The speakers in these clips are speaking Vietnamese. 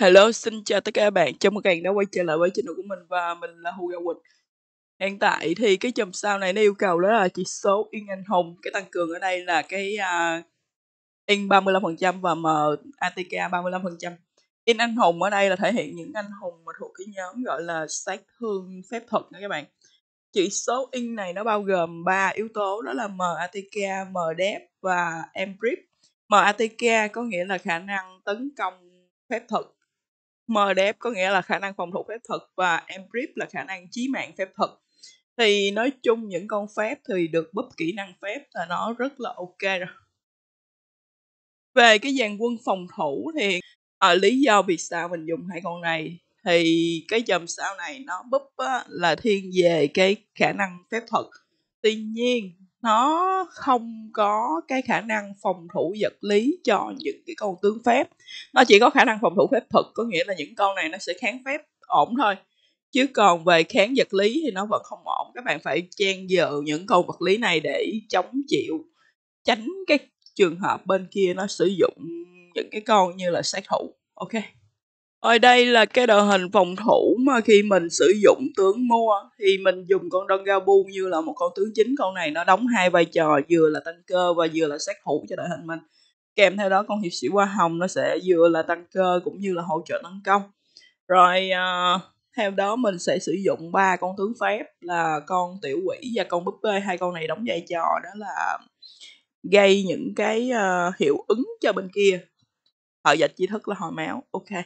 Hello, xin chào tất cả các bạn. Chào mừng các bạn đã quay trở lại với channel của mình và mình là Hugo Quỳnh. Hiện tại thì cái chùm sao này nó yêu cầu đó là chỉ số Yên Anh Hùng. Cái tăng cường ở đây là cái uh, Yên 35% và M ATK 35%. in Anh Hùng ở đây là thể hiện những anh hùng mà thuộc cái nhóm gọi là sát thương phép thuật nha các bạn. Chỉ số in này nó bao gồm 3 yếu tố đó là M ATK, M Dep và M Grip. M ATK có nghĩa là khả năng tấn công phép thuật MDF có nghĩa là khả năng phòng thủ phép thuật và Embrip là khả năng chí mạng phép thuật thì nói chung những con phép thì được búp kỹ năng phép là nó rất là ok rồi về cái dàn quân phòng thủ thì ở à, lý do vì sao mình dùng hai con này thì cái dòm sao này nó búp là thiên về cái khả năng phép thuật tuy nhiên nó không có cái khả năng phòng thủ vật lý cho những cái con tướng phép nó chỉ có khả năng phòng thủ phép thuật có nghĩa là những con này nó sẽ kháng phép ổn thôi chứ còn về kháng vật lý thì nó vẫn không ổn các bạn phải chen giờ những con vật lý này để chống chịu tránh cái trường hợp bên kia nó sử dụng những cái con như là sát thủ ok ở đây là cái đội hình phòng thủ khi mình sử dụng tướng mua thì mình dùng con đơn gabu như là một con tướng chính con này nó đóng hai vai trò vừa là tăng cơ và vừa là sát thủ cho đội hình mình kèm theo đó con hiệp sĩ hoa hồng nó sẽ vừa là tăng cơ cũng như là hỗ trợ tấn công rồi uh, theo đó mình sẽ sử dụng ba con tướng phép là con tiểu quỷ và con búp bê hai con này đóng vai trò đó là gây những cái uh, hiệu ứng cho bên kia họ dịch chi thức là hồi máu ok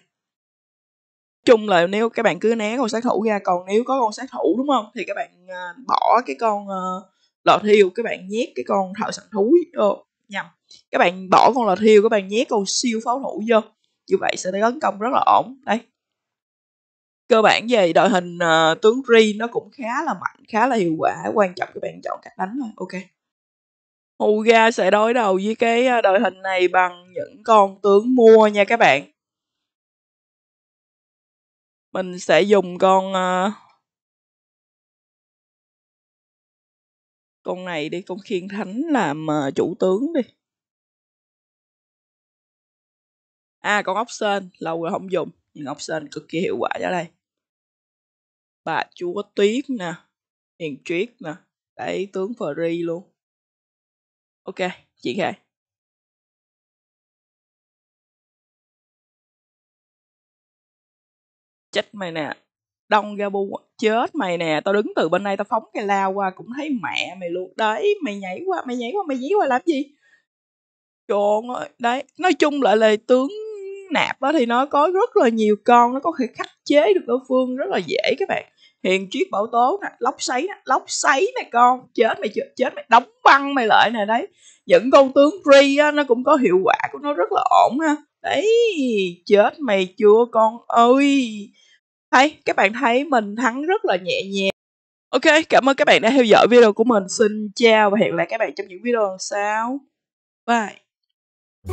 chung là nếu các bạn cứ né con sát thủ ra còn nếu có con sát thủ đúng không thì các bạn uh, bỏ cái con uh, lò thiêu các bạn nhét cái con thợ săn thú vô nhầm các bạn bỏ con lò thiêu các bạn nhét con siêu pháo thủ vô như vậy sẽ tấn công rất là ổn đây cơ bản về đội hình uh, tướng ri nó cũng khá là mạnh khá là hiệu quả quan trọng các bạn chọn cách đánh thôi ok Huga sẽ đối đầu với cái ờ, đội hình này bằng những con tướng mua nha các bạn mình sẽ dùng con uh, con này đi con khiên thánh làm uh, chủ tướng đi à con ốc sên lâu rồi không dùng nhưng ốc sên cực kỳ hiệu quả ở đây bà chúa tuyết nè hiền triết nè đẩy tướng free luôn ok chị khải chết mày nè đông ra bu chết mày nè tao đứng từ bên đây tao phóng cái lao qua cũng thấy mẹ mày luôn đấy mày nhảy qua mày nhảy qua mày nhảy qua làm gì trộn ơi đấy nói chung lại là tướng nạp đó thì nó có rất là nhiều con nó có thể khắc chế được đối phương rất là dễ các bạn hiền triết bảo tố nè lóc sấy nè lóc sấy nè con chết mày chết, chết mày đóng băng mày lại nè đấy những con tướng pri á, nó cũng có hiệu quả của nó rất là ổn ha đấy chết mày chưa con ơi thấy các bạn thấy mình thắng rất là nhẹ nhàng ok cảm ơn các bạn đã theo dõi video của mình xin chào và hẹn lại các bạn trong những video lần sau bye